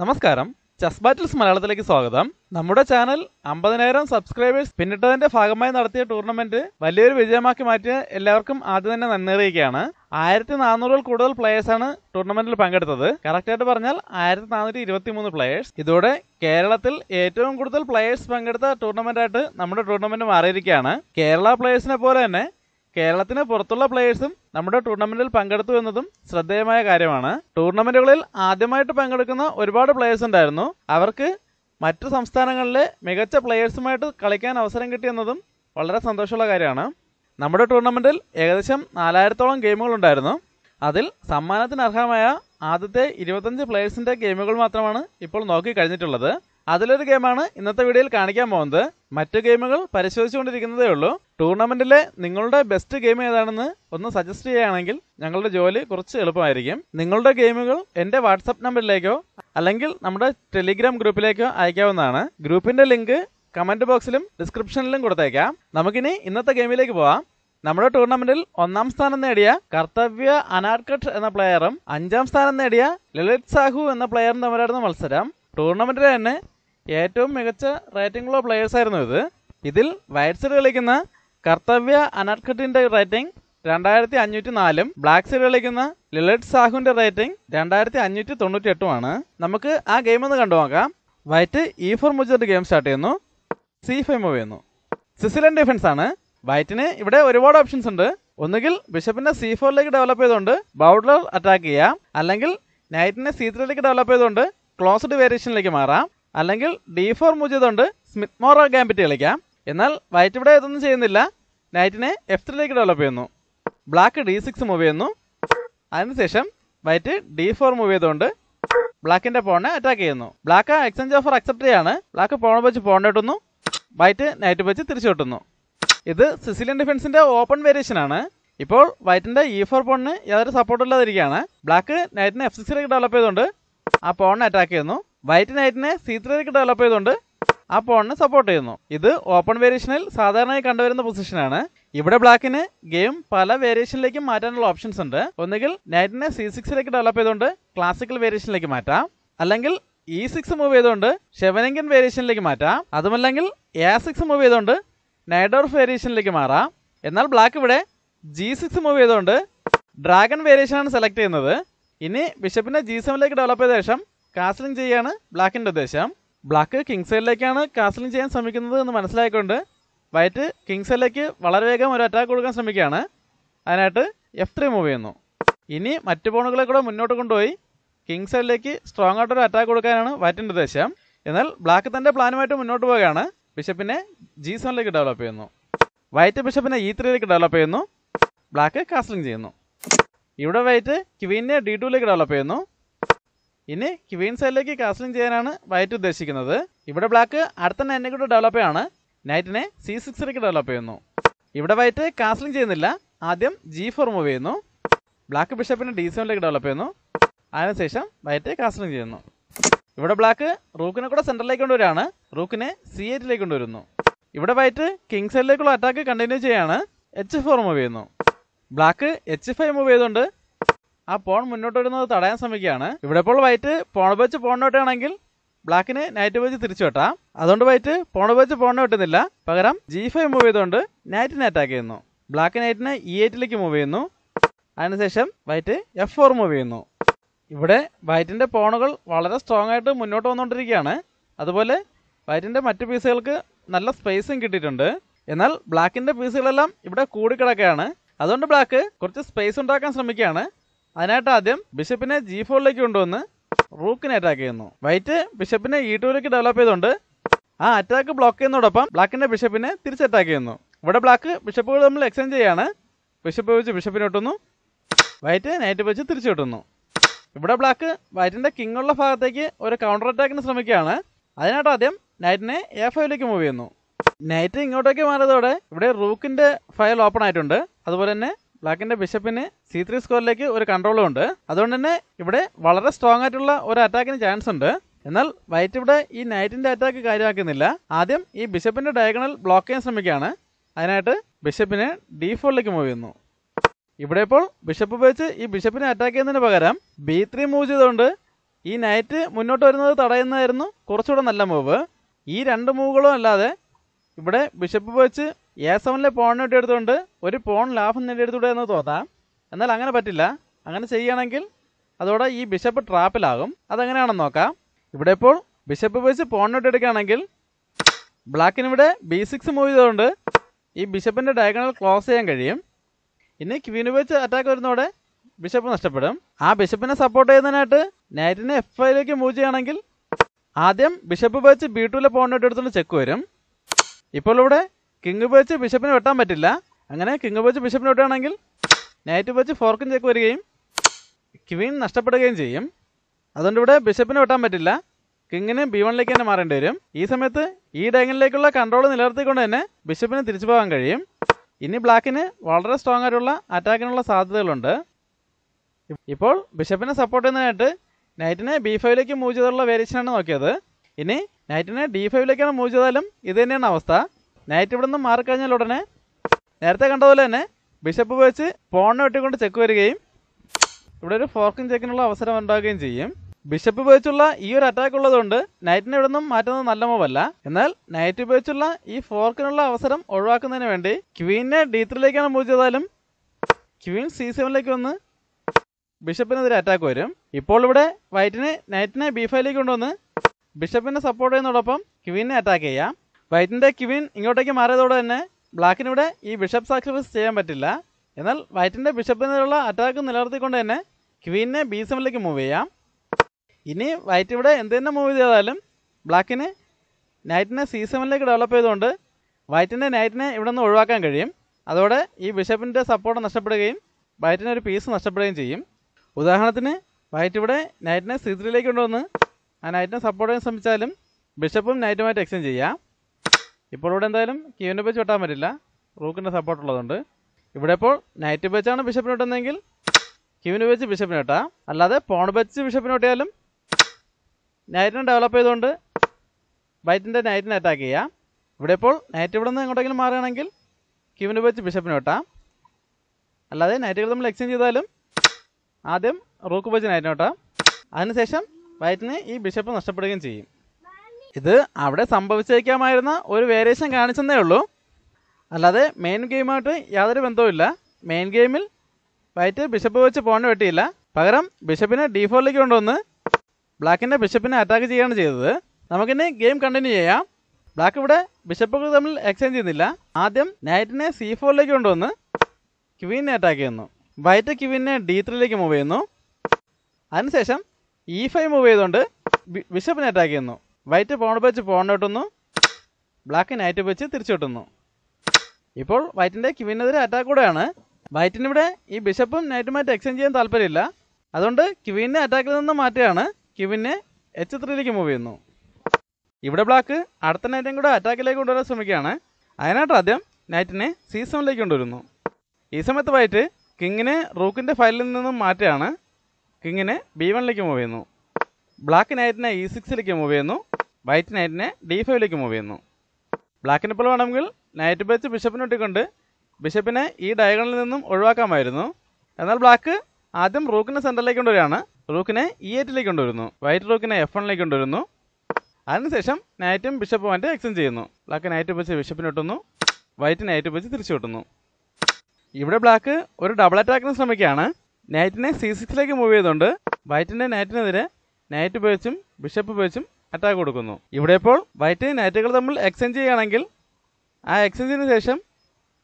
നമസ്കാരം chess battles മലയാളത്തിലേക്ക് സ്വാഗതം നമ്മുടെ ചാനൽ അമ്പതിനായിരം സബ്സ്ക്രൈബേഴ്സ് പിന്നിട്ടതിന്റെ ഭാഗമായി നടത്തിയ ടൂർണമെന്റ് വലിയൊരു വിജയമാക്കി മാറ്റിയ എല്ലാവർക്കും ആദ്യം തന്നെ നന്ദി അറിയിക്കുകയാണ് ആയിരത്തി നാനൂറിൽ കൂടുതൽ പ്ലേയേഴ്സാണ് ടൂർണമെന്റിൽ പങ്കെടുത്തത് കറക്റ്റായിട്ട് പറഞ്ഞാൽ ആയിരത്തി നാനൂറ്റി ഇരുപത്തി മൂന്ന് പ്ലേയേഴ്സ് ഇതോടെ കേരളത്തിൽ ഏറ്റവും കൂടുതൽ പ്ലേയേഴ്സ് പങ്കെടുത്ത ടൂർണമെന്റ് ആയിട്ട് നമ്മുടെ ടൂർണമെന്റ് മാറിയിരിക്കുകയാണ് കേരള പ്ലേയേഴ്സിനെ പോലെ തന്നെ കേരളത്തിന് പുറത്തുള്ള പ്ലേയേഴ്സും നമ്മുടെ ടൂർണമെന്റിൽ പങ്കെടുത്തു എന്നതും ശ്രദ്ധേയമായ കാര്യമാണ് ടൂർണമെന്റുകളിൽ ആദ്യമായിട്ട് പങ്കെടുക്കുന്ന ഒരുപാട് പ്ലേയേഴ്സ് ഉണ്ടായിരുന്നു അവർക്ക് മറ്റു സംസ്ഥാനങ്ങളിലെ മികച്ച പ്ലേയേഴ്സുമായിട്ട് കളിക്കാൻ അവസരം കിട്ടിയെന്നതും വളരെ സന്തോഷമുള്ള കാര്യമാണ് നമ്മുടെ ടൂർണമെന്റിൽ ഏകദേശം നാലായിരത്തോളം ഗെയിമുകൾ ഉണ്ടായിരുന്നു അതിൽ സമ്മാനത്തിന് അർഹമായ ആദ്യത്തെ ഇരുപത്തഞ്ച് പ്ലേയേഴ്സിന്റെ ഗെയിമുകൾ മാത്രമാണ് ഇപ്പോൾ നോക്കി കഴിഞ്ഞിട്ടുള്ളത് അതിലൊരു ഗെയിമാണ് ഇന്നത്തെ വീഡിയോയിൽ കാണിക്കാൻ പോകുന്നത് മറ്റ് ഗെയിമുകൾ പരിശോധിച്ചുകൊണ്ടിരിക്കുന്നതേ ഉള്ളൂ ടൂർണമെന്റിലെ നിങ്ങളുടെ ബെസ്റ്റ് ഗെയിം ഏതാണെന്ന് ഒന്ന് സജസ്റ്റ് ചെയ്യുകയാണെങ്കിൽ ഞങ്ങളുടെ ജോലി കുറച്ച് എളുപ്പമായിരിക്കും നിങ്ങളുടെ ഗെയിമുകൾ എൻ്റെ വാട്സപ്പ് നമ്പറിലേക്കോ അല്ലെങ്കിൽ നമ്മുടെ ടെലിഗ്രാം ഗ്രൂപ്പിലേക്കോ അയക്കാവുന്നതാണ് ഗ്രൂപ്പിന്റെ ലിങ്ക് കമന്റ് ബോക്സിലും ഡിസ്ക്രിപ്ഷനിലും കൊടുത്തേക്കാം നമുക്കിനി ഇന്നത്തെ ഗെയിമിലേക്ക് പോവാം നമ്മുടെ ടൂർണമെന്റിൽ ഒന്നാം സ്ഥാനം നേടിയ കർത്തവ്യ അനാർക്കട്ട് എന്ന പ്ലെയറും അഞ്ചാം സ്ഥാനം നേടിയ ലളിത് സാഹു എന്ന പ്ലെയറും തമ്മിലായിരുന്നു മത്സരം ടൂർണമെന്റിൽ തന്നെ ഏറ്റവും മികച്ച റേറ്റിംഗുള്ള പ്ലെയേഴ്സ് ആയിരുന്നു ഇത് ഇതിൽ വൈറ്റ് കളിക്കുന്ന കർത്തവ്യ അനർഖട്ടിന്റെ റേറ്റിംഗ് രണ്ടായിരത്തി അഞ്ഞൂറ്റി നാലും ബ്ലാക്ക് സൈഡ് കളിക്കുന്ന ലിലറ്റ് സാഹുവിന്റെ റേറ്റിംഗ് രണ്ടായിരത്തി അഞ്ഞൂറ്റി തൊണ്ണൂറ്റി എട്ടുമാണ് നമുക്ക് ആ ഗെയിം ഒന്ന് കണ്ടു നോക്കാം വൈറ്റ് ഇ ഫോർ മുജറിന്റെ ഗെയിം സ്റ്റാർട്ട് ചെയ്യുന്നു സി ഫൈവ് മൂവ് ചെയ്യുന്നു സിസിലൻ ഡിഫൻസ് ആണ് വൈറ്റിന് ഇവിടെ ഒരുപാട് ഓപ്ഷൻസ് ഉണ്ട് ഒന്നുകിൽ ബിഷപ്പിനെ സി ഫോറിലേക്ക് ഡെവലപ്പ് ചെയ്തുകൊണ്ട് ബൗഡ്ലർ അറ്റാക്ക് ചെയ്യാം അല്ലെങ്കിൽ നൈറ്റിനെ സി ത്രീയിലേക്ക് ഡെവലപ്പ് ചെയ്തുകൊണ്ട് ക്ലോസ്ഡ് വേരിയേഷനിലേക്ക് മാറാം അല്ലെങ്കിൽ ഡി ഫോർ ചെയ്തുകൊണ്ട് സ്മിത്ത് മോറ ഗാമ്പിറ്റ് കളിക്കാം എന്നാൽ വൈറ്റ് ഇവിടെ ഇതൊന്നും ചെയ്യുന്നില്ല നൈറ്റിനെ എഫ് ത്രീയിലേക്ക് ഡെവലപ്പ് ചെയ്യുന്നു ബ്ലാക്ക് ഡി സിക്സ് മൂവ് ചെയ്യുന്നു അതിനുശേഷം വൈറ്റ് ഡി ഫോർ മൂവ് ചെയ്തുകൊണ്ട് ബ്ലാക്കിന്റെ പോണിനെ അറ്റാക്ക് ചെയ്യുന്നു ബ്ലാക്ക് എക്സ്ചേഞ്ച് ഓഫർ അക്സെപ്റ്റ് ചെയ്യാണ് ബ്ലാക്ക് പോണ വെച്ച് പോൺ വൈറ്റ് നൈറ്റ് വെച്ച് തിരിച്ചു കിട്ടുന്നു ഇത് സിസിലിയൻ ഡിഫൻസിന്റെ ഓപ്പൺ വേരിയേഷൻ ആണ് ഇപ്പോൾ വൈറ്റിന്റെ ഇ ഫോർ പോണിന് യാതൊരു സപ്പോർട്ടും ഇല്ലാതിരിക്കുകയാണ് ബ്ലാക്ക് നൈറ്റിനെ എഫ് സിക്സിലേക്ക് ഡെവലപ്പ് ചെയ്തുകൊണ്ട് ആ പോണിനെ അറ്റാക്ക് ചെയ്യുന്നു വൈറ്റ് നൈറ്റിനെ സി ത്രീക്ക് ഡെവലപ്പ് ചെയ്തുകൊണ്ട് ആ പോണിനെ സപ്പോർട്ട് ചെയ്യുന്നു ഇത് ഓപ്പൺ വേരിയേഷനിൽ സാധാരണയായി കണ്ടുവരുന്ന പൊസിഷനാണ് ഇവിടെ ബ്ലാക്കിന് ഗെയിം പല വേരിയേഷനിലേക്കും മാറ്റാനുള്ള ഓപ്ഷൻസ് ഉണ്ട് ഒന്നുകിൽ നൈറ്റിനെ സി സിക്സിലേക്ക് ഡെവലപ്പ് ചെയ്തുകൊണ്ട് ക്ലാസിക്കൽ വേരിയേഷനിലേക്ക് മാറ്റാം അല്ലെങ്കിൽ ഇ സിക്സ് മൂവ് ചെയ്തുകൊണ്ട് ഷെവനിങ്കൻ വേരിയേഷനിലേക്ക് മാറ്റാം അതുമല്ലെങ്കിൽ എ സിക്സ് മൂവ് ചെയ്തുകൊണ്ട് നൈഡോർഫ് വേരിയേഷനിലേക്ക് മാറാം എന്നാൽ ബ്ലാക്ക് ഇവിടെ ജി സിക്സ് മൂവ് ചെയ്തുകൊണ്ട് ഡ്രാഗൺ വേരിയേഷനാണ് സെലക്ട് ചെയ്യുന്നത് ഇനി ബിഷപ്പിനെ ജി സെവനിലേക്ക് ഡെവലപ്പ് ചെയ്ത ശേഷം കാസ്ലിംഗ് ചെയ്യാണ് ബ്ലാക്കിൻ്റെ ഉദ്ദേശം ബ്ലാക്ക് കിങ് സൈഡിലേക്കാണ് കാസ്ലിംഗ് ചെയ്യാൻ ശ്രമിക്കുന്നത് എന്ന് മനസ്സിലായിക്കൊണ്ട് വൈറ്റ് കിങ് സൈഡിലേക്ക് വളരെ വേഗം ഒരു അറ്റാക്ക് കൊടുക്കാൻ ശ്രമിക്കുകയാണ് അതിനായിട്ട് എഫ് ത്രീ മൂവ് ചെയ്യുന്നു ഇനി മറ്റു പോണുകളെ കൂടെ മുന്നോട്ട് കൊണ്ടുപോയി കിങ് സൈഡിലേക്ക് സ്ട്രോങ് ആയിട്ടൊരു അറ്റാക്ക് കൊടുക്കാനാണ് വൈറ്റിൻ്റെ ഉദ്ദേശം എന്നാൽ ബ്ലാക്ക് തൻ്റെ പ്ലാനുമായിട്ട് മുന്നോട്ട് പോവുകയാണ് ബിഷപ്പിനെ ജി സെവനിലേക്ക് ഡെവലപ്പ് ചെയ്യുന്നു വൈറ്റ് ബിഷപ്പിനെ ഇ ത്രീയിലേക്ക് ഡെവലപ്പ് ചെയ്യുന്നു ബ്ലാക്ക് കാസ്ലിംഗ് ചെയ്യുന്നു ഇവിടെ വൈറ്റ് ക്വീനെ ഡി ടുവിലേക്ക് ഡെവലപ്പ് ചെയ്യുന്നു ഇനി ക്വീൻ സൈഡിലേക്ക് കാസ്റ്റിംഗ് ചെയ്യാനാണ് വൈറ്റ് ഉദ്ദേശിക്കുന്നത് ഇവിടെ ബ്ലാക്ക് അടുത്ത നൈറ്റിനെ കൂടെ ഡെവലപ്പ് ചെയ്യാണ് നൈറ്റിനെ സി സിക്സിലേക്ക് ഡെവലപ്പ് ചെയ്യുന്നു ഇവിടെ വൈറ്റ് കാസ്റ്റിംഗ് ചെയ്യുന്നില്ല ആദ്യം ജി ഫോർ മൂവ് ചെയ്യുന്നു ബ്ലാക്ക് ബിഷപ്പിന് ഡി സെവനിലേക്ക് ഡെവലപ്പ് ചെയ്യുന്നു അതിനുശേഷം വൈറ്റ് കാസ്റ്റിംഗ് ചെയ്യുന്നു ഇവിടെ ബ്ലാക്ക് റൂക്കിനെ കൂടെ സെൻറ്ററിലേക്ക് കൊണ്ടുവരികയാണ് റൂക്കിനെ സി എയ്റ്റിലേക്ക് കൊണ്ടുവരുന്നു ഇവിടെ വൈറ്റ് കിങ് സൈഡിലേക്കുള്ള അറ്റാക്ക് കണ്ടിന്യൂ ചെയ്യാണ് എച്ച് ഫോർ മൂവ് ചെയ്യുന്നു ബ്ലാക്ക് എച്ച് ഫൈവ് മൂവ് ചെയ്തുകൊണ്ട് ആ പോൺ മുന്നോട്ട് വരുന്നത് തടയാൻ ശ്രമിക്കുകയാണ് ഇവിടെ ഇപ്പോൾ വൈറ്റ് പോണ വെച്ച് പോണോട്ടാണെങ്കിൽ ബ്ലാക്കിന് നൈറ്റ് വെച്ച് തിരിച്ചു വെട്ടാം അതുകൊണ്ട് വൈറ്റ് പോണ വെച്ച് പോണ വെട്ടുന്നില്ല പകരം ജി ഫൈവ് മൂവ് ചെയ്തുകൊണ്ട് നൈറ്റിനെ അറ്റാക്ക് ചെയ്യുന്നു ബ്ലാക്ക് നൈറ്റിനെ ഇ എയ്റ്റിലേക്ക് മൂവ് ചെയ്യുന്നു അതിനുശേഷം വൈറ്റ് എഫ് ഫോർ മൂവ് ചെയ്യുന്നു ഇവിടെ വൈറ്റിൻ്റെ പോണുകൾ വളരെ സ്ട്രോങ് ആയിട്ട് മുന്നോട്ട് വന്നുകൊണ്ടിരിക്കുകയാണ് അതുപോലെ വൈറ്റിൻ്റെ മറ്റ് പീസുകൾക്ക് നല്ല സ്പേസും കിട്ടിയിട്ടുണ്ട് എന്നാൽ ബ്ലാക്കിൻ്റെ പീസുകളെല്ലാം ഇവിടെ കൂടിക്കിടക്കുകയാണ് അതുകൊണ്ട് ബ്ലാക്ക് കുറച്ച് സ്പേസ് ഉണ്ടാക്കാൻ ശ്രമിക്കുകയാണ് അതിനായിട്ട് ആദ്യം ബിഷപ്പിനെ ജി ഫോറിലേക്ക് കൊണ്ടുവന്ന് റൂക്കിനെ അറ്റാക്ക് ചെയ്യുന്നു വൈറ്റ് ബിഷപ്പിനെ ഇ ടൂവിലേക്ക് ഡെവലപ്പ് ചെയ്തുകൊണ്ട് ആ അറ്റാക്ക് ബ്ലോക്ക് ചെയ്യുന്നതോടൊപ്പം ബ്ലാക്കിന്റെ ബിഷപ്പിനെ തിരിച്ച് അറ്റാക്ക് ചെയ്യുന്നു ഇവിടെ ബ്ലാക്ക് ബിഷപ്പുകൾ നമ്മൾ എക്സ്ചേഞ്ച് ചെയ്യാണ് ബിഷപ്പ് വെച്ച് ബിഷപ്പിനെ ഇട്ടുന്നു വൈറ്റ് നൈറ്റ് വെച്ച് തിരിച്ചു കിട്ടുന്നു ഇവിടെ ബ്ലാക്ക് വൈറ്റിന്റെ കിങ് ഉള്ള ഭാഗത്തേക്ക് ഒരു കൗണ്ടർ അറ്റാക്കിന് ശ്രമിക്കുകയാണ് അതിനായിട്ട് ആദ്യം നൈറ്റിനെ എ ഫൈവിലേക്ക് മൂവ് ചെയ്യുന്നു നൈറ്റ് ഇങ്ങോട്ടേക്ക് മാറിയതോടെ ഇവിടെ റൂക്കിന്റെ ഫയൽ ഓപ്പൺ ആയിട്ടുണ്ട് അതുപോലെ തന്നെ ബ്ലാക്കിന്റെ ബിഷപ്പിന് സി ത്രീ സ്കോറിലേക്ക് ഒരു കൺട്രോളും ഉണ്ട് അതുകൊണ്ട് തന്നെ ഇവിടെ വളരെ സ്ട്രോങ് ആയിട്ടുള്ള ഒരു അറ്റാക്കിന് ചാൻസ് ഉണ്ട് എന്നാൽ വൈറ്റ് ഇവിടെ ഈ നൈറ്റിന്റെ അറ്റാക്ക് കാര്യമാക്കുന്നില്ല ആദ്യം ഈ ബിഷപ്പിന്റെ ഡയഗണൽ ബ്ലോക്ക് ചെയ്യാൻ ശ്രമിക്കുകയാണ് അതിനായിട്ട് ബിഷപ്പിനെ ഡി ഫോറിലേക്ക് മൂവ് ചെയ്യുന്നു ഇവിടെ ഇപ്പോൾ ബിഷപ്പ് ഉപയോഗിച്ച് ഈ ബിഷപ്പിനെ അറ്റാക്ക് ചെയ്യുന്നതിന് പകരം ബി ത്രീ മൂവ് ചെയ്തുകൊണ്ട് ഈ നൈറ്റ് മുന്നോട്ട് വരുന്നത് തടയുന്നതായിരുന്നു കുറച്ചുകൂടെ നല്ല മൂവ് ഈ രണ്ട് മൂവുകളും അല്ലാതെ ഇവിടെ ബിഷപ്പ് ഉപയോഗിച്ച് എ സെവനിലെ പോണിനോട്ട് എടുത്തുകൊണ്ട് ഒരു പോൺ ലാഭം നേടിയെടുത്തൂടെ എന്ന് തോന്നാം എന്നാൽ അങ്ങനെ പറ്റില്ല അങ്ങനെ ചെയ്യുകയാണെങ്കിൽ അതോടെ ഈ ബിഷപ്പ് ട്രാപ്പിലാകും അതെങ്ങനെയാണെന്ന് നോക്കാം ഇവിടെ ഇപ്പോൾ ബിഷപ്പ് വെച്ച് പോണിനോട്ട് എടുക്കുകയാണെങ്കിൽ ബ്ലാക്കിന് ഇവിടെ ബി സിക്സ് മൂവ് ചെയ്തതുകൊണ്ട് ഈ ബിഷപ്പിൻ്റെ ഡയഗണൽ ക്ലോസ് ചെയ്യാൻ കഴിയും ഇനി ക്വീന് വെച്ച് അറ്റാക്ക് വരുന്നതോടെ ബിഷപ്പ് നഷ്ടപ്പെടും ആ ബിഷപ്പിനെ സപ്പോർട്ട് ചെയ്യുന്നതിനായിട്ട് നൈറ്റിനെ എഫ് ഫൈവിലേക്ക് മൂവ് ചെയ്യുകയാണെങ്കിൽ ആദ്യം ബിഷപ്പ് വെച്ച് ബി ടുവിലെ പോണിനോട്ട് എടുത്തുകൊണ്ട് ചെക്ക് വരും ഇപ്പോൾ ഇവിടെ കിങ് പേച്ച് ബിഷപ്പിനെ വെട്ടാൻ പറ്റില്ല അങ്ങനെ കിങ് പേച്ച് ബിഷപ്പിനെ വെട്ടുകയാണെങ്കിൽ നൈറ്റ് പേച്ച് ഫോർക്കും ചേക്ക് വരികയും ക്വീൻ നഷ്ടപ്പെടുകയും ചെയ്യും അതുകൊണ്ട് ഇവിടെ ബിഷപ്പിനെ വെട്ടാൻ പറ്റില്ല കിങ്ങിന് ബി വണ്ണിലേക്ക് തന്നെ മാറേണ്ടി വരും ഈ സമയത്ത് ഈ ഡയങ്ങിലേക്കുള്ള കൺട്രോൾ നിലനിർത്തിക്കൊണ്ട് തന്നെ ബിഷപ്പിന് തിരിച്ചു പോകാൻ കഴിയും ഇനി ബ്ലാക്കിന് വളരെ സ്ട്രോങ് ആയിട്ടുള്ള അറ്റാക്കിനുള്ള സാധ്യതകളുണ്ട് ഇപ്പോൾ ബിഷപ്പിനെ സപ്പോർട്ട് ചെയ്യുന്നതിനായിട്ട് നൈറ്റിനെ ബി ഫൈവിലേക്ക് മൂവ് ചെയ്തുള്ള വേരിയേഷനാണ് നോക്കിയത് ഇനി നൈറ്റിനെ ഡി ഫൈവിലേക്കാണ് മൂവ് ചെയ്താലും ഇത് തന്നെയാണ് അവസ്ഥ നൈറ്റ് ഇവിടെ നിന്ന് മാറിക്കഴിഞ്ഞാൽ ഉടനെ നേരത്തെ കണ്ടതുപോലെ തന്നെ ബിഷപ്പ് വെച്ച് ഫോണിനെ വെട്ടിക്കൊണ്ട് ചെക്ക് വരികയും ഇവിടെ ഒരു ഫോർക്കിംഗ് ചെക്കിനുള്ള അവസരം ഉണ്ടാവുകയും ചെയ്യും ബിഷപ്പ് ഉപയോഗിച്ചുള്ള ഈ ഒരു അറ്റാക്ക് ഉള്ളതുകൊണ്ട് നൈറ്റിനെ ഇവിടെ നിന്നും മാറ്റുന്നത് നല്ല മോവല്ല എന്നാൽ നൈറ്റ് ഉപയോഗിച്ചുള്ള ഈ ഫോർക്കിനുള്ള അവസരം ഒഴിവാക്കുന്നതിന് വേണ്ടി ക്വീനെ ഡി ത്രീയിലേക്കാണ് മൂവ് ചെയ്താലും ക്വീൻ സി സെവനിലേക്ക് വന്ന് ബിഷപ്പിനെതിരെ അറ്റാക്ക് വരും ഇപ്പോൾ ഇവിടെ വൈറ്റിനെ നൈറ്റിനെ ബി ഫൈവിലേക്ക് കൊണ്ടുവന്ന് ബിഷപ്പിനെ സപ്പോർട്ട് ചെയ്യുന്നതോടൊപ്പം ക്വീനെ അറ്റാക്ക് ചെയ്യാം വൈറ്റിൻ്റെ ക്വീൻ ഇങ്ങോട്ടേക്ക് മാറിയതോടെ തന്നെ ബ്ലാക്കിനിവിടെ ഈ ബിഷപ്പ് സാക്രിഫൈസ് ചെയ്യാൻ പറ്റില്ല എന്നാൽ വൈറ്റിൻ്റെ ബിഷപ്പിനുള്ള അറ്റാക്ക് നിലനിർത്തിക്കൊണ്ട് തന്നെ ക്വീനെ ബി സെവനിലേക്ക് മൂവ് ചെയ്യാം ഇനി വൈറ്റ് ഇവിടെ എന്ത് തന്നെ മൂവ് ചെയ്താലും ബ്ലാക്കിന് നൈറ്റിനെ സി സെവനിലേക്ക് ഡെവലപ്പ് ചെയ്തുകൊണ്ട് വൈറ്റിൻ്റെ നൈറ്റിനെ ഇവിടെ നിന്ന് ഒഴിവാക്കാൻ കഴിയും അതോടെ ഈ ബിഷപ്പിൻ്റെ സപ്പോർട്ട് നഷ്ടപ്പെടുകയും വൈറ്റിന് ഒരു പീസ് നഷ്ടപ്പെടുകയും ചെയ്യും ഉദാഹരണത്തിന് വൈറ്റ് ഇവിടെ നൈറ്റിനെ സി ത്രീയിലേക്ക് കൊണ്ടുവന്ന് ആ നൈറ്റിനെ സപ്പോർട്ട് ചെയ്യാൻ ശ്രമിച്ചാലും ബിഷപ്പും നൈറ്റുമായിട്ട് എക്സ്ചേഞ്ച് ചെയ്യാം ഇപ്പോൾ ഇവിടെ എന്തായാലും ക്യൂവിൻ്റെ പേച്ച് വെട്ടാൻ പറ്റില്ല റൂക്കിൻ്റെ സപ്പോർട്ട് ഉള്ളതുകൊണ്ട് ഇവിടെ ഇപ്പോൾ നൈറ്റ് പേച്ചാണ് ബിഷപ്പിന് വെട്ടുന്നതെങ്കിൽ ക്യൂവിന് വെച്ച് ബിഷപ്പിന് വെട്ടാം അല്ലാതെ പോൺ പേച്ച് ബിഷപ്പിന് വെട്ടിയാലും നൈറ്റിനെ ഡെവലപ്പ് ചെയ്തുകൊണ്ട് ബൈറ്റിൻ്റെ നൈറ്റിനെ അറ്റാക്ക് ചെയ്യാം ഇവിടെ ഇപ്പോൾ നൈറ്റ് ഇവിടെ നിന്ന് എങ്ങോട്ടെങ്കിലും മാറുകയാണെങ്കിൽ ക്യൂവിന് വെച്ച് ബിഷപ്പിന് വെട്ടാം അല്ലാതെ നൈറ്റുകൾ നമ്മൾ എക്സ്ചേഞ്ച് ചെയ്താലും ആദ്യം റൂക്ക് വെച്ച് നൈറ്റിന് വെട്ടാം അതിനുശേഷം വൈറ്റിന് ഈ ബിഷപ്പ് നഷ്ടപ്പെടുകയും ചെയ്യും ഇത് അവിടെ സംഭവിച്ചേക്കാമായിരുന്ന ഒരു വേരിയേഷൻ കാണിച്ചെന്നേ ഉള്ളൂ അല്ലാതെ മെയിൻ ഗെയിമായിട്ട് യാതൊരു ബന്ധവുമില്ല മെയിൻ ഗെയിമിൽ വൈറ്റ് ബിഷപ്പ് വെച്ച് പോകേണ്ട വെട്ടിയില്ല പകരം ബിഷപ്പിനെ ഡി ഫോറിലേക്ക് കൊണ്ടുവന്ന് ബ്ലാക്കിൻ്റെ ബിഷപ്പിനെ അറ്റാക്ക് ചെയ്യുകയാണ് ചെയ്തത് നമുക്കിനി ഗെയിം കണ്ടിന്യൂ ചെയ്യാം ബ്ലാക്ക് ഇവിടെ ബിഷപ്പുകൾ തമ്മിൽ എക്സ്ചേഞ്ച് ചെയ്യുന്നില്ല ആദ്യം നൈറ്റിനെ സി ഫോറിലേക്ക് കൊണ്ടുവന്ന് ക്വീനെ അറ്റാക്ക് ചെയ്യുന്നു വൈറ്റ് ക്വീനെ ഡി ത്രീയിലേക്ക് മൂവ് ചെയ്യുന്നു അതിനുശേഷം ഇ ഫൈവ് മൂവ് ചെയ്തുകൊണ്ട് ബിഷപ്പിനെ അറ്റാക്ക് ചെയ്യുന്നു വൈറ്റ് ഫോൺ വെച്ച് പോണോട്ടുന്നു ബ്ലാക്ക് നൈറ്റ് വെച്ച് തിരിച്ചോട്ടുന്നു ഇപ്പോൾ വൈറ്റിൻ്റെ കിവിനെതിരെ അറ്റാക്ക് കൂടെയാണ് വൈറ്റിനിവിടെ ഈ ബിഷപ്പും നൈറ്റുമായിട്ട് എക്സ്ചേഞ്ച് ചെയ്യാൻ താല്പര്യമില്ല അതുകൊണ്ട് കിവിനെ അറ്റാക്കിൽ നിന്ന് മാറ്റിയാണ് കിവിനെ എച്ച് ത്രീയിലേക്ക് മൂവ് ചെയ്യുന്നു ഇവിടെ ബ്ലാക്ക് അടുത്ത നൈറ്റും കൂടെ അറ്റാക്കിലേക്ക് കൊണ്ടുവരാൻ ശ്രമിക്കുകയാണ് അതിനായിട്ട് ആദ്യം നൈറ്റിനെ സീസണിലേക്ക് കൊണ്ടുവരുന്നു ഈ സമയത്ത് വൈറ്റ് കിങ്ങിനെ റൂക്കിൻ്റെ ഫയലിൽ നിന്നും മാറ്റിയാണ് കിങ്ങിനെ ബി വണ്ണിലേക്ക് മൂവ് ചെയ്യുന്നു ബ്ലാക്ക് നൈറ്റിനെ ഇ സിക്സിലേക്ക് മൂവ് ചെയ്യുന്നു വൈറ്റ് നൈറ്റിനെ ഡി ഫൈവിലേക്ക് മൂവ് ചെയ്യുന്നു ബ്ലാക്കിൻ്റെ പോലെ വേണമെങ്കിൽ നൈറ്റ് വെച്ച് ബിഷപ്പിനെ ഇട്ടിക്കൊണ്ട് ബിഷപ്പിനെ ഈ ഡയഗണലിൽ നിന്നും ഒഴിവാക്കാമായിരുന്നു എന്നാൽ ബ്ലാക്ക് ആദ്യം റൂക്കിനെ സെൻറ്ററിലേക്ക് കൊണ്ടുവരികയാണ് റൂക്കിനെ ഇ e എയ്റ്റിലേക്ക് കൊണ്ടുവരുന്നു വൈറ്റ് റൂക്കിനെ എഫ് വണ്ണിലേക്ക് കൊണ്ടുവരുന്നു അതിനുശേഷം നൈറ്റും ബിഷപ്പ് അവൻ്റെ എക്സ്ചേഞ്ച് ചെയ്യുന്നു ബ്ലാക്ക് നൈറ്റ് വെച്ച് ബിഷപ്പിനെ ഇട്ടുന്നു വൈറ്റ് നൈറ്റ് വെച്ച് തിരിച്ചു വിട്ടുന്നു ഇവിടെ ബ്ലാക്ക് ഒരു ഡബിൾ അറ്റാക്കിന് ശ്രമിക്കുകയാണ് നൈറ്റിനെ സി സിക്സിലേക്ക് മൂവ് ചെയ്തുകൊണ്ട് വൈറ്റിൻ്റെ നൈറ്റിനെതിരെ നൈറ്റ് ഉപയോഗിച്ചും ബിഷപ്പ് ഉപയോഗിച്ചും അറ്റാക്ക് കൊടുക്കുന്നു ഇവിടെ ഇപ്പോൾ വൈറ്റിന് നൈറ്റുകൾ തമ്മിൽ എക്സ്ചേഞ്ച് ചെയ്യുകയാണെങ്കിൽ ആ എക്സ്ചേഞ്ചിന് ശേഷം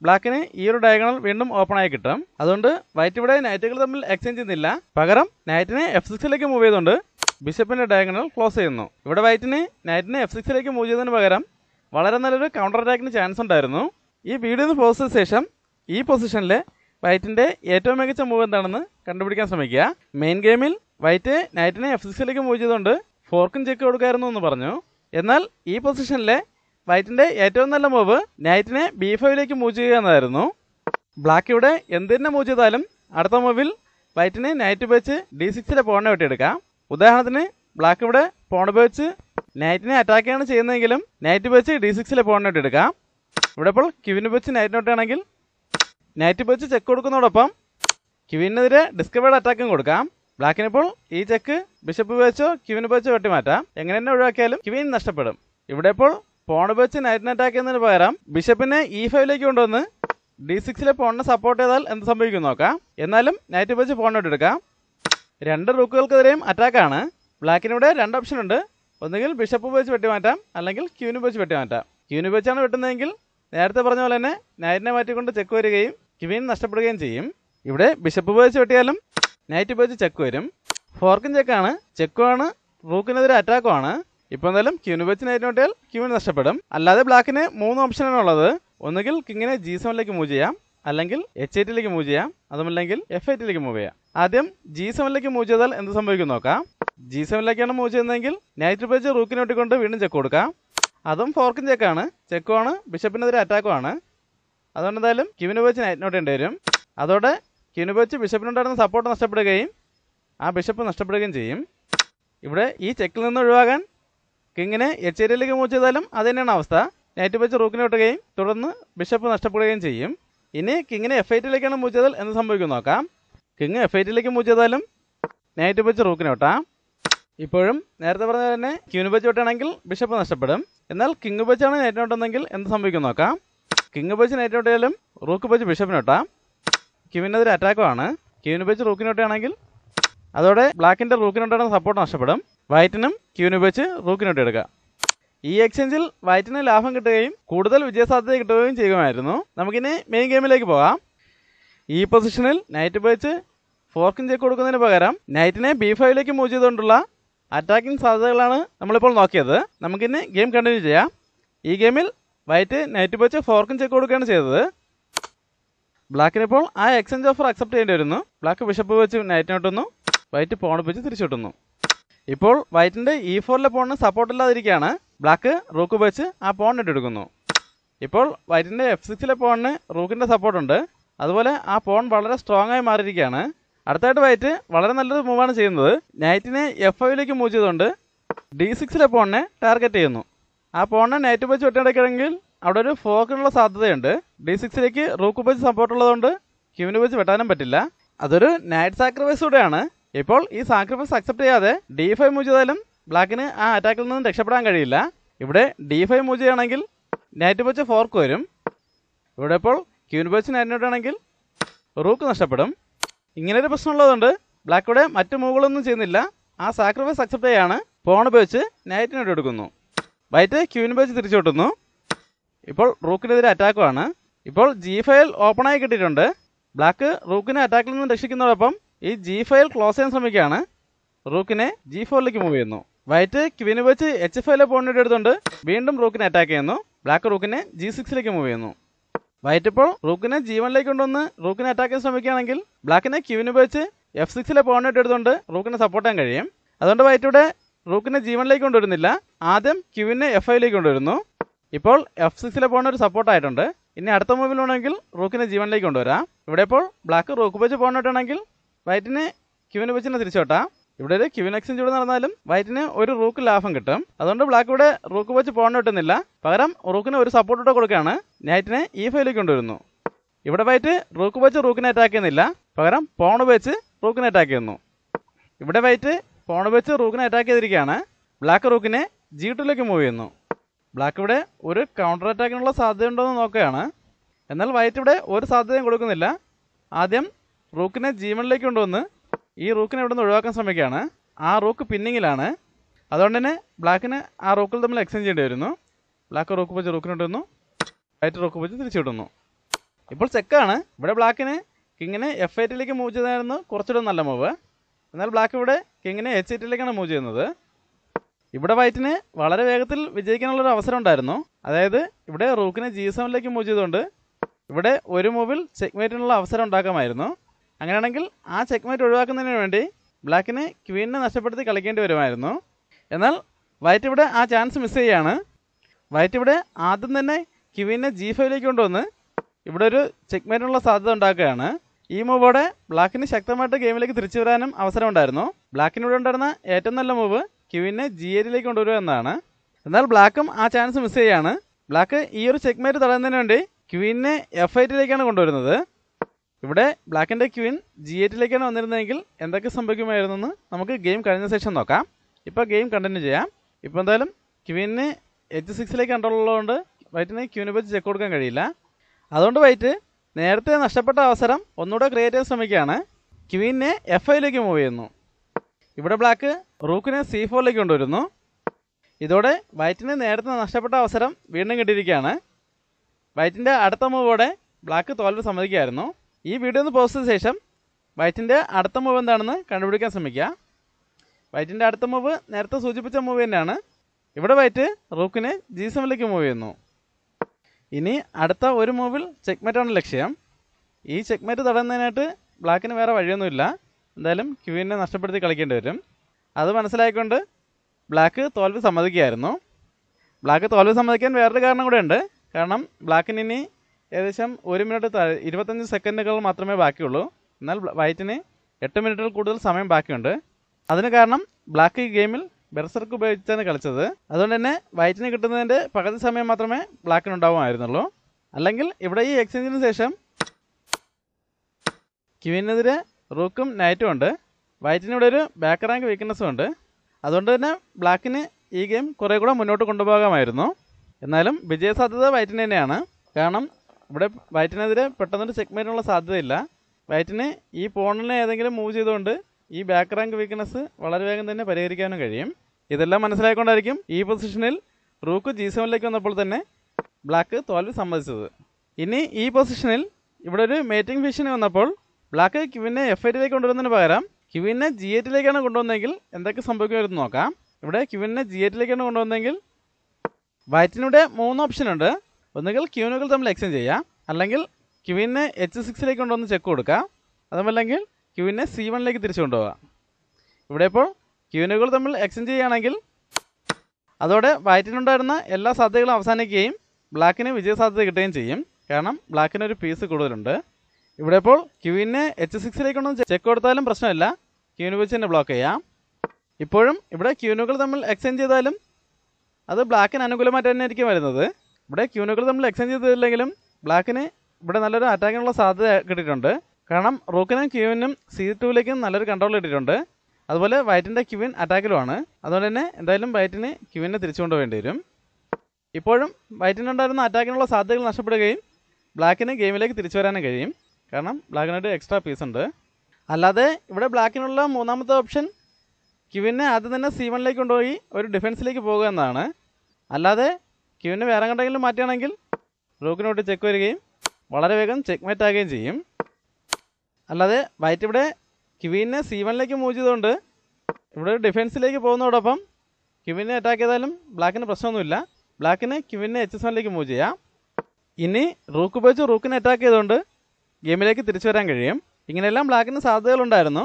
ബ്ലാക്കിന് ഈ ഒരു ഡയഗണൽ വീണ്ടും ഓപ്പൺ ആയി കിട്ടും അതുകൊണ്ട് വൈറ്റ് ഇവിടെ നൈറ്റുകൾ തമ്മിൽ എക്സ്ചേഞ്ച് ചെയ്യുന്നില്ല പകരം നൈറ്റിനെ എഫ് സിക്സിലേക്ക് മൂവ് ചെയ്തുകൊണ്ട് ബിഷപ്പിന്റെ ഡയഗണൽ ക്ലോസ് ചെയ്യുന്നു ഇവിടെ വൈറ്റിന് നൈറ്റിനെ എഫ് സിക്സിലേക്ക് മൂവ് ചെയ്തതിന് പകരം വളരെ നല്ലൊരു കൗണ്ടർ അറ്റാക്കിന് ചാൻസ് ഉണ്ടായിരുന്നു ഈ വീഡിയോ പോസ്റ്റ് ശേഷം ഈ പൊസിഷനിൽ വൈറ്റിൻ്റെ ഏറ്റവും മികച്ച മൂവ് എന്താണെന്ന് കണ്ടുപിടിക്കാൻ ശ്രമിക്കുക മെയിൻ ഗെയിമിൽ വൈറ്റ് നൈറ്റിനെ എഫ് സിക്സിലേക്ക് മൂവ് ചെയ്തുകൊണ്ട് ഫോർക്കും ചെക്ക് കൊടുക്കായിരുന്നു എന്ന് പറഞ്ഞു എന്നാൽ ഈ പൊസിഷനിലെ വൈറ്റിന്റെ ഏറ്റവും നല്ല മൂവ് നൈറ്റിനെ ബി ഫൈവിലേക്ക് മൂവ് ചെയ്യുക എന്നായിരുന്നു ബ്ലാക്ക് ഇവിടെ എന്തിനെ മൂവ് ചെയ്താലും അടുത്ത മൂവിൽ വൈറ്റിനെ നൈറ്റ് ഉപയോഗിച്ച് ഡി സിക്സിലെ പോണെ വെട്ടിയെടുക്കാം ഉദാഹരണത്തിന് ബ്ലാക്ക് ഇവിടെ പോൺ ഉപയോഗിച്ച് നൈറ്റിനെ അറ്റാക്കാണ് ചെയ്യുന്നതെങ്കിലും നൈറ്റ് ഉപയോഗിച്ച് ഡി സിക്സിലെ പോണെ വെട്ടിയെടുക്കാം ഇവിടെ ഇപ്പോൾ ക്യൂവിന് ഉപയോഗിച്ച് നൈറ്റ് നോട്ടാണെങ്കിൽ നൈറ്റ് ഉപയോഗിച്ച് ചെക്ക് കൊടുക്കുന്നതോടൊപ്പം ക്യൂവിനെതിരെ ഡിസ്കവേർഡ് അറ്റാക്കും കൊടുക്കാം ബ്ലാക്കിനിപ്പോൾ ഈ ചെക്ക് ബിഷപ്പ് ഉപയോഗിച്ചോ ക്യൂവിൻ ഉപയോഗിച്ചോ വെട്ടിമാറ്റാം എങ്ങനെ തന്നെ ഒഴിവാക്കിയാലും ക്യൂവിൻ നഷ്ടപ്പെടും ഇവിടെ ഇപ്പോൾ പോൺ ഉപയോഗിച്ച് നൈറ്റിന് അറ്റാക്ക് ചെയ്യുന്നതിന് പകരം ബിഷപ്പിനെ ഇ ഫൈവിലേക്ക് കൊണ്ടുവന്ന് ഡി സിക്സിലെ പോണിനെ സപ്പോർട്ട് ചെയ്താൽ എന്ത് സംഭവിക്കും നോക്കാം എന്നാലും നൈറ്റ് ഉപയോഗിച്ച് പോണിനോട്ട് എടുക്കാം രണ്ട് റൂക്കുകൾക്കെതിരെയും അറ്റാക്കാണ് ബ്ലാക്കിനിവിടെ രണ്ട് ഓപ്ഷൻ ഉണ്ട് ഒന്നുകിൽ ബിഷപ്പ് ഉപയോഗിച്ച് വെട്ടിമാറ്റാം അല്ലെങ്കിൽ ക്യൂവിന് ഉപയോഗിച്ച് വെട്ടിമാറ്റാം ക്യൂവിന് ഉപയോഗിച്ചാണ് വെട്ടുന്നതെങ്കിൽ നേരത്തെ പറഞ്ഞ പോലെ തന്നെ നൈറ്റിനെ മാറ്റിക്കൊണ്ട് ചെക്ക് വരികയും ക്യൂവിൻ നഷ്ടപ്പെടുകയും ചെയ്യും ഇവിടെ ബിഷപ്പ് ഉപയോഗിച്ച് വെട്ടിയാലും നൈറ്റ് പോയിച്ച് ചെക്ക് വരും ഫോർക്കും ചെക്കാണ് ചെക്കുമാണ് റൂക്കിനെതിരെ അറ്റാക്കുമാണ് ആണ് എന്തായാലും ക്യൂന് വെച്ച് നൈറ്റ് നോട്ടിയാൽ ക്യൂവിന് നഷ്ടപ്പെടും അല്ലാതെ ബ്ലാക്കിന് മൂന്ന് ആണ് ഉള്ളത് ഒന്നുകിൽ കിങ്ങിനെ ജി സെവനിലേക്ക് മൂവ് ചെയ്യാം അല്ലെങ്കിൽ എച്ച് എയ്റ്റിലേക്ക് മൂവ് ചെയ്യാം അതുമല്ലെങ്കിൽ എഫ് എയ്റ്റിലേക്ക് മൂവ് ചെയ്യാം ആദ്യം ജി സെവനിലേക്ക് മൂവ് ചെയ്താൽ എന്ത് സംഭവിക്കും നോക്കാം ജി സെവനിലേക്കാണ് മൂവ് ചെയ്യുന്നതെങ്കിൽ നൈറ്റ് പേജ് റൂക്കിനെ ഒട്ടിക്കൊണ്ട് വീണ്ടും ചെക്ക് കൊടുക്കാം അതും ഫോർക്കും ചെക്കാണ് ചെക്കുമാണ് ബിഷപ്പിനെതിരെ അറ്റാക്കുമാണ് ആണ് അതുകൊണ്ട് എന്തായാലും ക്യൂവിന് വെച്ച് നൈറ്റ് നോട്ടേണ്ടി വരും അതോടെ കിനു ബിഷപ്പിനുണ്ടായിരുന്ന സപ്പോർട്ട് നഷ്ടപ്പെടുകയും ആ ബിഷപ്പ് നഷ്ടപ്പെടുകയും ചെയ്യും ഇവിടെ ഈ ചെക്കിൽ നിന്ന് ഒഴിവാകാൻ കിങ്ങിനെ എച്ച് ഏരിയയിലേക്ക് മൂവ് ചെയ്താലും അത് തന്നെയാണ് അവസ്ഥ നൈറ്റ് വെച്ച് റൂക്കിനെ വിട്ടുകയും തുടർന്ന് ബിഷപ്പ് നഷ്ടപ്പെടുകയും ചെയ്യും ഇനി കിങ്ങിനെ എഫ് ഐറ്റിലേക്കാണ് മൂവ് ചെയ്താൽ എന്ത് സംഭവിക്കും നോക്കാം കിങ് എഫ് ഐറ്റിലേക്ക് മൂവ് ചെയ്താലും നൈറ്റ് വെച്ച് റൂക്കിനെ വിട്ടാം ഇപ്പോഴും നേരത്തെ പറഞ്ഞ തന്നെ ക്യൂനു വെച്ച് വിട്ടാണെങ്കിൽ ബിഷപ്പ് നഷ്ടപ്പെടും എന്നാൽ കിങ് വെച്ചാണ് നൈറ്റിനെ എന്ത് സംഭവിക്കും നോക്കാം കിങ് വെച്ച് നൈറ്റ് റൂക്ക് വെച്ച് ബിഷപ്പിനെ വെട്ടാം ക്യൂവിനെതിരെ അറ്റാക്കുമാണ് ക്യൂവിന് ഉപയോഗിച്ച് റൂക്കിനോട്ടാണെങ്കിൽ അതോടെ ബ്ലാക്കിൻ്റെ റൂക്കിനോട്ടാണ് സപ്പോർട്ട് നഷ്ടപ്പെടും വൈറ്റിനും ഉപയോഗിച്ച് റൂക്കിനോട്ട് എടുക്കാം ഈ എക്സ്ചേഞ്ചിൽ വൈറ്റിന് ലാഭം കിട്ടുകയും കൂടുതൽ വിജയസാധ്യത കിട്ടുകയും ചെയ്യുമായിരുന്നു നമുക്കിനി മെയിൻ ഗെയിമിലേക്ക് പോകാം ഈ പൊസിഷനിൽ നൈറ്റ് ഉപയോഗിച്ച് ഫോർക്കിൻ ചെക്ക് കൊടുക്കുന്നതിന് പകരം നൈറ്റിനെ ബി ഫൈവിലേക്ക് മൂവ് ചെയ്തുകൊണ്ടുള്ള അറ്റാക്കിംഗ് സാധ്യതകളാണ് നമ്മളിപ്പോൾ നോക്കിയത് നമുക്കിനി ഗെയിം കണ്ടിന്യൂ ചെയ്യാം ഈ ഗെയിമിൽ വൈറ്റ് നൈറ്റ് ഉപയോഗിച്ച് ഫോർക്കിൻ ചെക്ക് കൊടുക്കുകയാണ് ചെയ്തത് ബ്ലാക്കിന് ഇപ്പോൾ ആ എക്സ്ചേഞ്ച് ഓഫർ അക്സെപ്റ്റ് ചെയ്യേണ്ടി വരുന്നു ബ്ലാക്ക് ബിഷപ്പ് വെച്ച് നൈറ്റിനെ ഒട്ടുന്നു വൈറ്റ് പോൺ വെച്ച് തിരിച്ചൊട്ടുന്നു ഇപ്പോൾ വൈറ്റിന്റെ ഇ e ഫോറിലെ പോണിന് സപ്പോർട്ട് ഇല്ലാതിരിക്കുകയാണ് ബ്ലാക്ക് റൂക്ക് വെച്ച് ആ പോൺ ഇട്ടെടുക്കുന്നു ഇപ്പോൾ വൈറ്റിന്റെ എഫ് സിക്സിലെ പോണിന് റൂക്കിന്റെ സപ്പോർട്ടുണ്ട് അതുപോലെ ആ പോൺ വളരെ സ്ട്രോങ് ആയി മാറിയിരിക്കുകയാണ് അടുത്തായിട്ട് വൈറ്റ് വളരെ നല്ലൊരു മൂവാണ് ചെയ്യുന്നത് നൈറ്റിനെ എഫ് ഐയിലേക്ക് മൂവ് ചെയ്തുകൊണ്ട് ഡി സിക്സിലെ പോണിനെ ടാർഗറ്റ് ചെയ്യുന്നു ആ പോണിനെ നൈറ്റ് വെച്ച് ഒറ്റയടക്കുകയാണെങ്കിൽ അവിടെ ഒരു ഫോക്കിനുള്ള സാധ്യതയുണ്ട് ഡി സിക്സിലേക്ക് റൂക്ക് ഉപയോഗിച്ച് സപ്പോർട്ട് ഉള്ളതുകൊണ്ട് ക്യൂവിന് ഉപയോഗിച്ച് വെട്ടാനും പറ്റില്ല അതൊരു നൈറ്റ് സാക്രിഫൈസ് കൂടെയാണ് ഇപ്പോൾ ഈ സാക്രിഫൈസ് അക്സെപ്റ്റ് ചെയ്യാതെ ഡി ഫൈവ് മൂവ് ചെയ്താലും ബ്ലാക്കിന് ആ അറ്റാക്കിൽ നിന്നും രക്ഷപ്പെടാൻ കഴിയില്ല ഇവിടെ ഡി ഫൈവ് മൂവ് ചെയ്യുകയാണെങ്കിൽ നൈറ്റ് ഉപയോഗിച്ച് ഫോർക്ക് വരും ഇവിടെ ഇപ്പോൾ ക്യൂവിന് ഉപയോഗിച്ച് നൈറ്റിനോട്ടാണെങ്കിൽ റൂക്ക് നഷ്ടപ്പെടും ഇങ്ങനെ ഒരു പ്രശ്നം ബ്ലാക്ക് ഇവിടെ മറ്റു മൂവുകളൊന്നും ചെയ്യുന്നില്ല ആ സാക്രിഫൈസ് അക്സെപ്റ്റ് ചെയ്യാണ് പോൺ ഉപയോഗിച്ച് നൈറ്റിനോട്ട് എടുക്കുന്നു വൈറ്റ് ക്യൂവിന് ഉപയോഗിച്ച് തിരിച്ചു ഇപ്പോൾ റൂക്കിനെതിരെ അറ്റാക്കുമാണ് ഇപ്പോൾ ജി ഫയൽ ഓപ്പണായി കിട്ടിയിട്ടുണ്ട് ബ്ലാക്ക് റൂക്കിനെ അറ്റാക്കിൽ നിന്ന് രക്ഷിക്കുന്നതോടൊപ്പം ഈ ജി ഫയൽ ക്ലോസ് ചെയ്യാൻ ശ്രമിക്കുകയാണ് റൂക്കിനെ ജി ഫോറിലേക്ക് മൂവ് ചെയ്യുന്നു വൈറ്റ് ക്വിന് വെച്ച് എച്ച് ഫയലെ പോയിന്റ് എടുത്തുകൊണ്ട് വീണ്ടും റൂക്കിനെ അറ്റാക്ക് ചെയ്യുന്നു ബ്ലാക്ക് റൂക്കിനെ ജി സിക്സിലേക്ക് മൂവ് ചെയ്യുന്നു വൈറ്റ് ഇപ്പോൾ റൂക്കിനെ ജി വണ്ണിലേക്ക് കൊണ്ടുവന്ന് റൂക്കിനെ അറ്റാക്ക് ചെയ്യാൻ ശ്രമിക്കുകയാണെങ്കിൽ ബ്ലാക്കിനെ ക്യൂവിന് വെച്ച് എഫ് സിക്സിലെ പോയിന്റ് എടുത്തുകൊണ്ട് റൂക്കിനെ സപ്പോർട്ട് ചെയ്യാൻ കഴിയും അതുകൊണ്ട് വൈറ്റ് ഇവിടെ റൂക്കിനെ ജി വണ്ണിലേക്ക് കൊണ്ടുവരുന്നില്ല ആദ്യം ക്യൂവിനെ എഫ് ഐയിലേക്ക് കൊണ്ടുവരുന്നു ഇപ്പോൾ എഫ് സിക്സിലെ പോണ ഒരു സപ്പോർട്ടായിട്ടുണ്ട് ഇനി അടുത്ത മൂവിൽ വേണമെങ്കിൽ റൂക്കിനെ ജീവനിലേക്ക് കൊണ്ടുവരാം ഇവിടെ ഇപ്പോൾ ബ്ലാക്ക് റൂക്ക് ഉപയോഗിച്ച് പോകണമായിട്ടാണെങ്കിൽ വൈറ്റിനെ ക്യൂവിന് വെച്ചിനെ തിരിച്ചോട്ടാ ഇവിടെ ഒരു ക്യൂവിൻ എക്സ്ചേഞ്ച് ഇവിടെ നടന്നാലും വൈറ്റിന് ഒരു റൂക്ക് ലാഭം കിട്ടും അതുകൊണ്ട് ബ്ലാക്ക് ഇവിടെ റൂക്ക് വെച്ച് പോകണം കിട്ടുന്നില്ല പകരം റൂക്കിന് ഒരു സപ്പോർട്ടോടെ കൊടുക്കുകയാണ് നൈറ്റിനെ ഈ ഫൈലേക്ക് കൊണ്ടുവരുന്നു ഇവിടെ വൈറ്റ് റൂക്ക് വെച്ച് റൂക്കിനെ അറ്റാക്ക് ചെയ്യുന്നില്ല പകരം പോൺ വെച്ച് റൂക്കിനെ അറ്റാക്ക് ചെയ്യുന്നു ഇവിടെ വൈറ്റ് പോൺ വെച്ച് റൂക്കിനെ അറ്റാക്ക് ചെയ്തിരിക്കുകയാണ് ബ്ലാക്ക് റൂക്കിനെ ജി ടുലേക്ക് മൂവ് ചെയ്യുന്നു ബ്ലാക്ക് ഇവിടെ ഒരു കൗണ്ടർ അറ്റാക്കിനുള്ള സാധ്യതയുണ്ടോ എന്ന് നോക്കുകയാണ് എന്നാൽ വൈറ്റ് ഇവിടെ ഒരു സാധ്യതയും കൊടുക്കുന്നില്ല ആദ്യം റൂക്കിനെ ജീവനിലേക്ക് കൊണ്ടുവന്ന് ഈ റൂക്കിനെ ഇവിടെ നിന്ന് ഒഴിവാക്കാൻ ശ്രമിക്കുകയാണ് ആ റൂക്ക് പിന്നിങ്ങിലാണ് അതുകൊണ്ട് തന്നെ ബ്ലാക്കിന് ആ റൂക്കിൽ തമ്മിൽ എക്സ്ചേഞ്ച് ചെയ്യേണ്ടി വരുന്നു ബ്ലാക്ക് റൂക്ക് പോയി റൂക്കിന് ഇട്ടുന്നു വൈറ്റ് റൂക്ക് പോയി തിരിച്ചു വിടുന്നു ഇപ്പോൾ ചെക്കാണ് ഇവിടെ ബ്ലാക്കിന് കിങ്ങിനെ എഫ് എയ്റ്റിലേക്ക് മൂവ് ചെയ്തായിരുന്നു കുറച്ചുകൂടെ നല്ല മൂവ് എന്നാൽ ബ്ലാക്ക് ഇവിടെ കിങ്ങിനെ എച്ച് എയ്റ്റിലേക്കാണ് മൂവ് ചെയ്യുന്നത് ഇവിടെ വൈറ്റിന് വളരെ വേഗത്തിൽ വിജയിക്കാനുള്ള ഒരു അവസരം ഉണ്ടായിരുന്നു അതായത് ഇവിടെ റൂക്കിനെ ജി സെവനിലേക്ക് മൂവ് ചെയ്തുകൊണ്ട് ഇവിടെ ഒരു മൂവിൽ ചെക്ക്മേറ്റിനുള്ള അവസരം ഉണ്ടാക്കാമായിരുന്നു അങ്ങനെയാണെങ്കിൽ ആ ചെക്ക്മേറ്റ് ഒഴിവാക്കുന്നതിന് വേണ്ടി ബ്ലാക്കിന് ക്വീനിനെ നഷ്ടപ്പെടുത്തി കളിക്കേണ്ടി വരുമായിരുന്നു എന്നാൽ വൈറ്റ് ഇവിടെ ആ ചാൻസ് മിസ് ചെയ്യുകയാണ് വൈറ്റ് ഇവിടെ ആദ്യം തന്നെ ക്വീനിനെ ജി ഫൈവിലേക്ക് കൊണ്ടുവന്ന് ഇവിടെ ഒരു ചെക്ക്മേറ്റിനുള്ള സാധ്യത ഉണ്ടാക്കുകയാണ് ഈ മൂവോടെ ബ്ലാക്കിന് ശക്തമായിട്ട് ഗെയിമിലേക്ക് തിരിച്ചു വരാനും അവസരമുണ്ടായിരുന്നു ബ്ലാക്കിന് ഇവിടെ ഉണ്ടായിരുന്ന ഏറ്റവും നല്ല മൂവ് ക്യൂവിനെ ജി ഏരിയയിലേക്ക് കൊണ്ടുവരിക എന്നാണ് എന്നാൽ ബ്ലാക്കും ആ ചാൻസ് മിസ് ചെയ്യാണ് ബ്ലാക്ക് ഈ ഒരു മേറ്റ് തടയുന്നതിന് വേണ്ടി ക്യൂവിനെ എഫ് ഐറ്റിലേക്കാണ് കൊണ്ടുവരുന്നത് ഇവിടെ ബ്ലാക്കിൻ്റെ ക്യൂൻ ജി എയ്റ്റിലേക്കാണ് വന്നിരുന്നതെങ്കിൽ എന്തൊക്കെ സംഭവിക്കുമായിരുന്നെന്ന് നമുക്ക് ഗെയിം കഴിഞ്ഞ സെക്ഷൻ നോക്കാം ഇപ്പോൾ ഗെയിം കണ്ടിന്യൂ ചെയ്യാം ഇപ്പോൾ എന്തായാലും ക്യൂവിന് എച്ച് സിക്സിലേക്ക് കണ്ടുള്ളതുകൊണ്ട് വൈറ്റിനെ ക്യൂവിനെ പറ്റി ചെക്ക് കൊടുക്കാൻ കഴിയില്ല അതുകൊണ്ട് വൈറ്റ് നേരത്തെ നഷ്ടപ്പെട്ട അവസരം ഒന്നുകൂടെ ക്രിയേറ്റ് ചെയ്യാൻ ശ്രമിക്കുകയാണ് ക്യൂവിനെ എഫ് ഐയിലേക്ക് മൂവ് ചെയ്യുന്നു ഇവിടെ ബ്ലാക്ക് റൂക്കിനെ സി ഫോറിലേക്ക് കൊണ്ടുവരുന്നു ഇതോടെ വൈറ്റിന് നേരത്തെ നഷ്ടപ്പെട്ട അവസരം വീണ്ടും കിട്ടിയിരിക്കുകയാണ് വൈറ്റിൻ്റെ അടുത്ത മൂവോടെ ബ്ലാക്ക് തോൽവ് സമ്മതിക്കുകയായിരുന്നു ഈ വീഡിയോ ഒന്ന് പോസ്റ്റ് ചെയ്ത ശേഷം വൈറ്റിൻ്റെ അടുത്ത മൂവ് എന്താണെന്ന് കണ്ടുപിടിക്കാൻ ശ്രമിക്കുക വൈറ്റിൻ്റെ അടുത്ത മൂവ് നേരത്തെ സൂചിപ്പിച്ച മൂവ് തന്നെയാണ് ഇവിടെ വൈറ്റ് റൂക്കിനെ ജി സെവനിലേക്ക് മൂവ് ചെയ്യുന്നു ഇനി അടുത്ത ഒരു മൂവിൽ ചെക്ക്മേറ്റാണ് ലക്ഷ്യം ഈ ചെക്ക്മേറ്റ് തടയുന്നതിനായിട്ട് ബ്ലാക്കിന് വേറെ വഴിയൊന്നുമില്ല എന്തായാലും ക്യൂവിനെ നഷ്ടപ്പെടുത്തി കളിക്കേണ്ടി വരും അത് മനസ്സിലായിക്കൊണ്ട് ബ്ലാക്ക് തോൽവ് സമ്മതിക്കുകയായിരുന്നു ബ്ലാക്ക് തോൽവ് സമ്മതിക്കാൻ വേറൊരു കാരണം കൂടെ ഉണ്ട് കാരണം ബ്ലാക്കിന് ഇനി ഏകദേശം ഒരു മിനിറ്റ് ഇരുപത്തഞ്ച് സെക്കൻഡുകൾ മാത്രമേ ബാക്കിയുള്ളൂ എന്നാൽ വൈറ്റിന് എട്ട് മിനിറ്റിൽ കൂടുതൽ സമയം ബാക്കിയുണ്ട് അതിന് കാരണം ബ്ലാക്ക് ഈ ഗെയിമിൽ ബെർസർക്ക് ഉപയോഗിച്ചാണ് കളിച്ചത് അതുകൊണ്ട് തന്നെ വൈറ്റിന് കിട്ടുന്നതിൻ്റെ പകുതി സമയം മാത്രമേ ഉണ്ടാവുമായിരുന്നുള്ളൂ അല്ലെങ്കിൽ ഇവിടെ ഈ എക്സ്ചേഞ്ചിന് ശേഷം ക്യൂവിനെതിരെ റൂക്കും നൈറ്റും ഉണ്ട് വൈറ്റിന് ഇവിടെ ഒരു ബാക്ക് റാങ്ക് വീക്ക്നെസ്സും ഉണ്ട് അതുകൊണ്ട് തന്നെ ബ്ലാക്കിന് ഈ ഗെയിം കുറേ കൂടെ മുന്നോട്ട് കൊണ്ടുപോകാമായിരുന്നു എന്നാലും വിജയ സാധ്യത വൈറ്റിന് തന്നെയാണ് കാരണം ഇവിടെ വൈറ്റിനെതിരെ പെട്ടെന്നൊരു ചെക്ക്മേറ്റിനുള്ള സാധ്യതയില്ല വൈറ്റിന് ഈ പോണിനെ ഏതെങ്കിലും മൂവ് ചെയ്തുകൊണ്ട് ഈ ബാക്ക് റാങ്ക് വീക്ക്നെസ് വളരെ വേഗം തന്നെ പരിഹരിക്കാനും കഴിയും ഇതെല്ലാം മനസ്സിലായിക്കൊണ്ടായിരിക്കും ഈ പൊസിഷനിൽ റൂക്ക് ജി സെവനിലേക്ക് വന്നപ്പോൾ തന്നെ ബ്ലാക്ക് തോൽവി സമ്മതിച്ചത് ഇനി ഈ പൊസിഷനിൽ ഇവിടെ ഒരു മേറ്റിംഗ് ഫിഷിന് വന്നപ്പോൾ ബ്ലാക്ക് ക്യുവിനെ എഫ് ഐ കൊണ്ടുവരുന്നതിന് പകരം ക്യുവിനെ ജി എയ്റ്റിലേക്കാണ് കൊണ്ടുവന്നെങ്കിൽ എന്തൊക്കെ സംഭവിക്കുമായിരുന്നു നോക്കാം ഇവിടെ ക്യുവിനെ ജി എയ്റ്റിലേക്കാണ് കൊണ്ടുവന്നെങ്കിൽ വൈറ്റിനിവിടെ മൂന്ന് ഓപ്ഷൻ ഉണ്ട് ഒന്നുകിൽ ക്യൂനുകൾ തമ്മിൽ എക്സ്ചേഞ്ച് ചെയ്യാം അല്ലെങ്കിൽ ക്യുവിനെ എച്ച് സിക്സിലേക്ക് കൊണ്ടുവന്ന് ചെക്ക് കൊടുക്കാം അതുമല്ലെങ്കിൽ ക്യുവിനെ സി വണ്ണിലേക്ക് തിരിച്ചു കൊണ്ടുപോകാം ഇവിടെ ഇപ്പോൾ ക്യൂനുകൾ തമ്മിൽ എക്സ്ചേഞ്ച് ചെയ്യുകയാണെങ്കിൽ അതോടെ വൈറ്റിനുണ്ടായിരുന്ന എല്ലാ സാധ്യതകളും അവസാനിക്കുകയും ബ്ലാക്കിന് വിജയ സാധ്യത കിട്ടുകയും ചെയ്യും കാരണം ബ്ലാക്കിന് ഒരു പീസ് കൂടുതലുണ്ട് ഇവിടെ ഇപ്പോൾ ക്യൂവിനെ എച്ച് സിക്സിലേക്കൊന്നും ചെക്ക് കൊടുത്താലും പ്രശ്നമില്ല ക്യൂവിനെ വെച്ച് തന്നെ ബ്ലോക്ക് ചെയ്യാം ഇപ്പോഴും ഇവിടെ ക്യൂനുകൾ തമ്മിൽ എക്സ്ചേഞ്ച് ചെയ്താലും അത് ബ്ലാക്കിന് അനുകൂലമായിട്ട് തന്നെ ആയിരിക്കും വരുന്നത് ഇവിടെ ക്യൂനുകൾ തമ്മിൽ എക്സ്ചേഞ്ച് ചെയ്തില്ലെങ്കിലും ബ്ലാക്കിന് ഇവിടെ നല്ലൊരു അറ്റാക്കിനുള്ള സാധ്യത കിട്ടിയിട്ടുണ്ട് കാരണം റൂക്കിനും ക്യൂവിനും സി ടൂവിലേക്കും നല്ലൊരു കൺട്രോൾ കിട്ടിയിട്ടുണ്ട് അതുപോലെ വൈറ്റിൻ്റെ ക്യൂവിൻ അറ്റാക്കിലുമാണ് അതുകൊണ്ട് തന്നെ എന്തായാലും വൈറ്റിന് ക്യൂവിനെ തിരിച്ചു കൊണ്ടുപോകേണ്ടി വരും ഇപ്പോഴും വൈറ്റിനുണ്ടായിരുന്ന അറ്റാക്കിനുള്ള സാധ്യതകൾ നഷ്ടപ്പെടുകയും ബ്ലാക്കിന് ഗെയിമിലേക്ക് തിരിച്ചു വരാനും കഴിയും കാരണം ബ്ലാക്കിനായിട്ട് എക്സ്ട്രാ പീസ് ഉണ്ട് അല്ലാതെ ഇവിടെ ബ്ലാക്കിനുള്ള മൂന്നാമത്തെ ഓപ്ഷൻ ക്യുവിനെ ആദ്യം തന്നെ സി വണ്ണിലേക്ക് കൊണ്ടുപോയി ഒരു ഡിഫൻസിലേക്ക് പോകുക എന്നതാണ് അല്ലാതെ ക്യുവിനെ വേറെ കണ്ടെങ്കിലും മാറ്റുകയാണെങ്കിൽ റൂക്കിനോട്ട് ചെക്ക് വരികയും വളരെ വേഗം ചെക്ക് മേറ്റ് ആകുകയും ചെയ്യും അല്ലാതെ വൈറ്റ് ഇവിടെ ക്യുവിനെ സി വണ്ണിലേക്ക് മൂവ് ചെയ്തുകൊണ്ട് ഇവിടെ ഒരു ഡിഫൻസിലേക്ക് പോകുന്നതോടൊപ്പം ക്യുവിനെ അറ്റാക്ക് ചെയ്താലും ബ്ലാക്കിന് പ്രശ്നമൊന്നുമില്ല ബ്ലാക്കിന് ക്യുവിനെ എച്ച് എസ് വണ്ണിലേക്ക് മൂവ് ചെയ്യാം ഇനി റൂക്ക് ഉപയോഗിച്ച് റൂക്കിനെ അറ്റാക്ക് ചെയ്തുകൊണ്ട് ഗെയിമിലേക്ക് തിരിച്ചു വരാൻ കഴിയും ഇങ്ങനെയെല്ലാം ബ്ലാക്കിന് സാധ്യതകളുണ്ടായിരുന്നു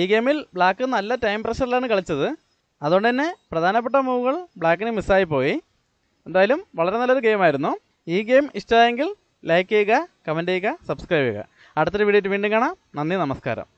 ഈ ഗെയിമിൽ ബ്ലാക്ക് നല്ല ടൈം പ്രഷറിലാണ് കളിച്ചത് അതുകൊണ്ട് തന്നെ പ്രധാനപ്പെട്ട മൂവുകൾ ബ്ലാക്കിന് മിസ്സായിപ്പോയി പോയി എന്തായാലും വളരെ നല്ലൊരു ഗെയിമായിരുന്നു ഈ ഗെയിം ഇഷ്ടമായെങ്കിൽ ലൈക്ക് ചെയ്യുക കമൻറ്റ് ചെയ്യുക സബ്സ്ക്രൈബ് ചെയ്യുക അടുത്തൊരു വീഡിയോ വീണ്ടും കാണാം നന്ദി നമസ്കാരം